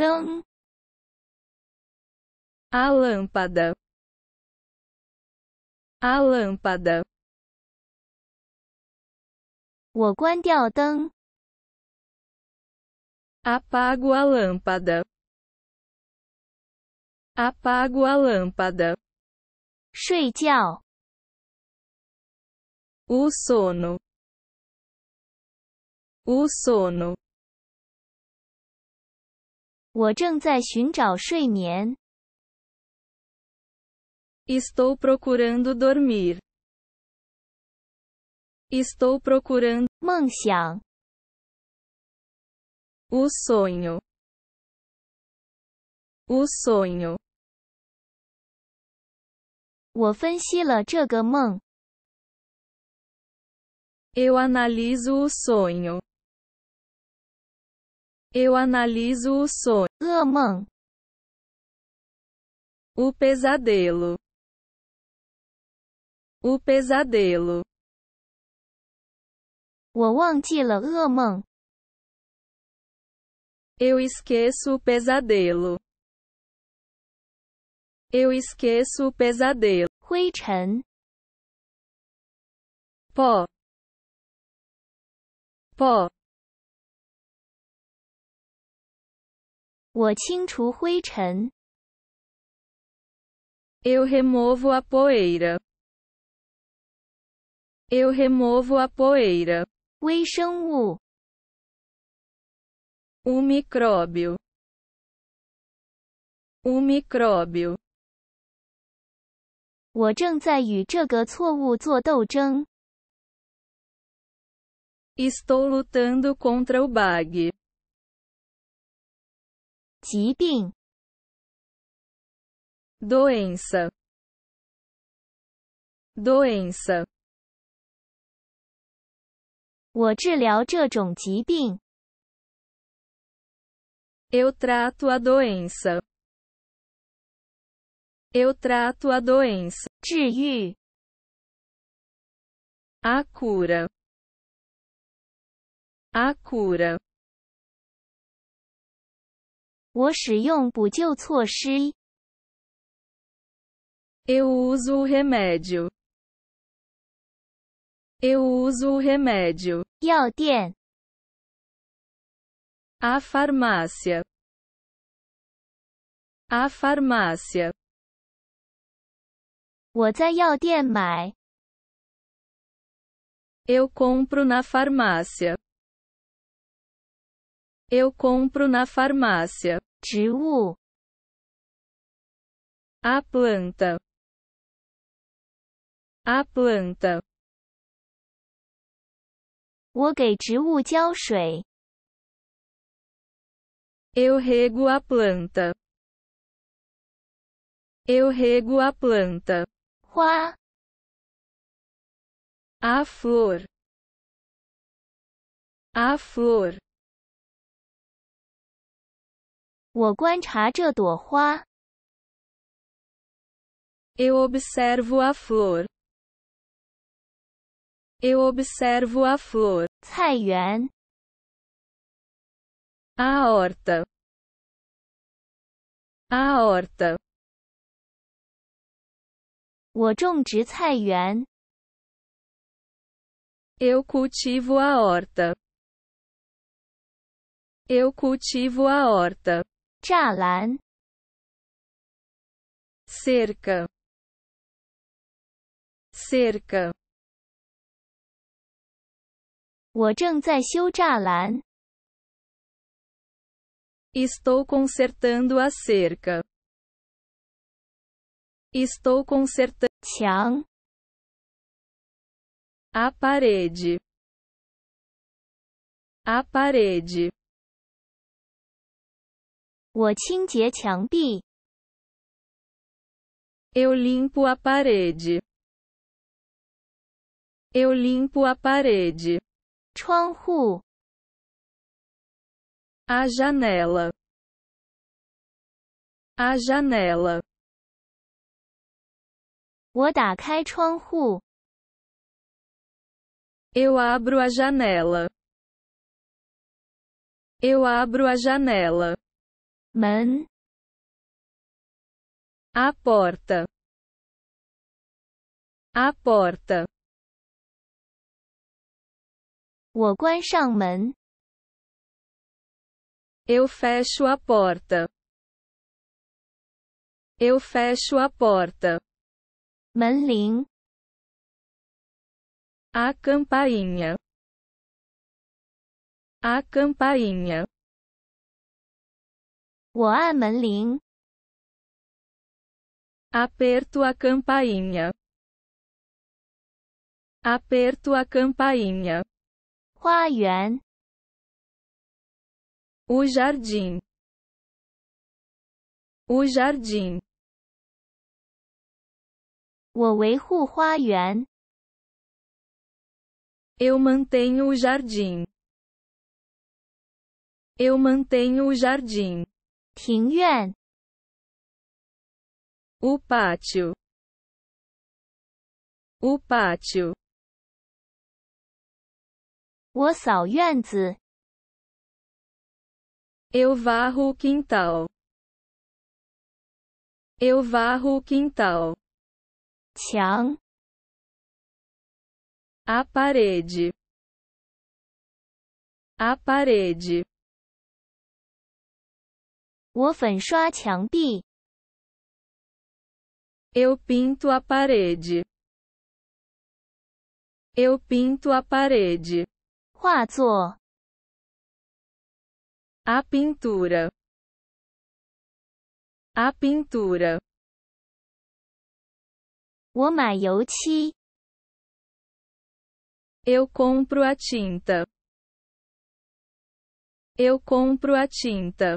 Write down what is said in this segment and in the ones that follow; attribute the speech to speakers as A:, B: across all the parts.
A: são então, a lâmpada, a lâmpada. Apago a lâmpada. Apago a lâmpada. O sono. O sono. 我正在寻找睡眠。Estou procurando dormir. Estou procurando 梦想。O sonho. O sonho. 我分析了这个梦。Eu analiso o sonho. Eu analiso o sonho. 噩梦. O pesadelo. O pesadelo. Eu esqueço o pesadelo. Eu esqueço o pesadelo. 灰尘. Pó. Pó. 我清除灰尘。Eu removo a poeira. Eu removo a poeira. 微生物。O micróbio. O micróbio. 我正在与这个错误做斗争。Estou lutando contra o bug doença, 疾病，doença, Eu trato a doença. Eu trato a doença. a cura. A cura. 我使用补救措施。Eu uso o remédio. Eu uso o remédio. 药店。A farmácia. A farmácia. 我在药店买。Eu compro na farmácia. Eu compro na farmácia. 植物 a planta, a planta. Eu rego a planta. Eu rego a planta. 花 a flor, a flor. 我观察这朵花。Eu observo a flor. Eu observo a flor. 菜园。A horta. A horta. 我种植菜园。Eu cultivo a horta. Eu cultivo a horta. 栅栏，cerca cerca estou consertando a cerca. Estou consertando 墙 a parede. A parede. Eu limpo a parede. Eu limpo a parede. A janela. A janela. Eu abro a janela. Eu abro a janela a porta a porta Eu fecho a porta. Eu fecho a porta. a campainha. A campainha. Aperto a campainha. Aperto a campainha. O jardim. O jardim. Eu mantenho o jardim. Eu mantenho o jardim. 庭院。O pátio. O pátio. 我扫院子。Eu varro o quintal. Eu varro o quintal. 墙。A parede. A parede. 我粉刷墙壁。Eu pinto a parede. Eu pinto a parede. 画作。A pintura. A pintura. 我买油漆。Eu compro a tinta. Eu compro a tinta.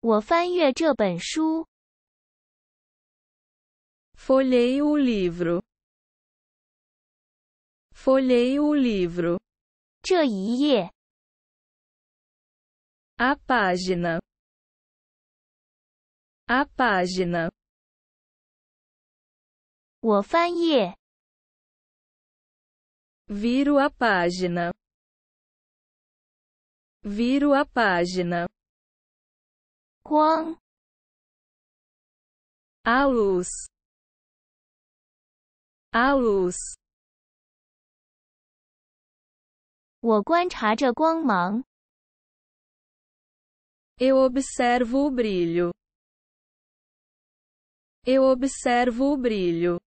A: 我翻阅这本书。Folhei o livro. Folhei o livro. 这一页。A página. A página. 我翻页。Viro a página. Viro a página a luz, a luz. Eu observo o brilho. Eu observo o brilho.